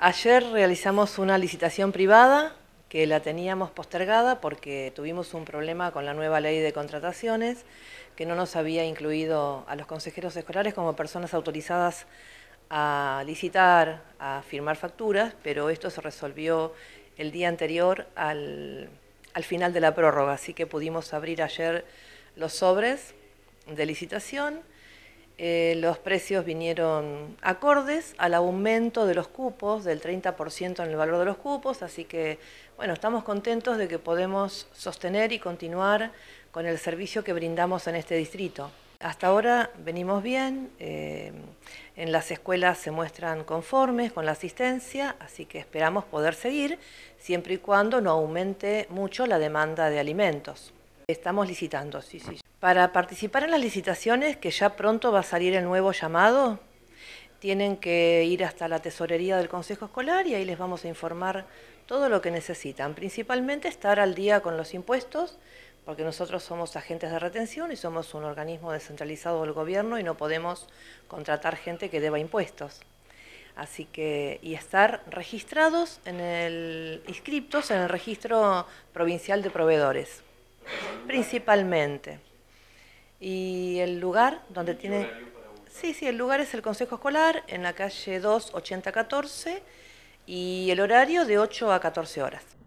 Ayer realizamos una licitación privada que la teníamos postergada porque tuvimos un problema con la nueva ley de contrataciones que no nos había incluido a los consejeros escolares como personas autorizadas a licitar, a firmar facturas, pero esto se resolvió el día anterior al, final de la prórroga, así que pudimos abrir ayer los sobres de licitación eh, los precios vinieron acordes al aumento de los cupos, del 30% en el valor de los cupos, así que bueno, estamos contentos de que podemos sostener y continuar con el servicio que brindamos en este distrito. Hasta ahora venimos bien, eh, en las escuelas se muestran conformes con la asistencia, así que esperamos poder seguir siempre y cuando no aumente mucho la demanda de alimentos. Estamos licitando, sí, sí. Para participar en las licitaciones, que ya pronto va a salir el nuevo llamado, tienen que ir hasta la tesorería del Consejo Escolar y ahí les vamos a informar todo lo que necesitan. Principalmente estar al día con los impuestos, porque nosotros somos agentes de retención y somos un organismo descentralizado del gobierno y no podemos contratar gente que deba impuestos. Así que, y estar registrados en el, inscriptos en el registro provincial de proveedores, principalmente. Y el lugar donde tiene... Sí, sí, el lugar es el Consejo Escolar en la calle 2, 8014 y el horario de 8 a 14 horas.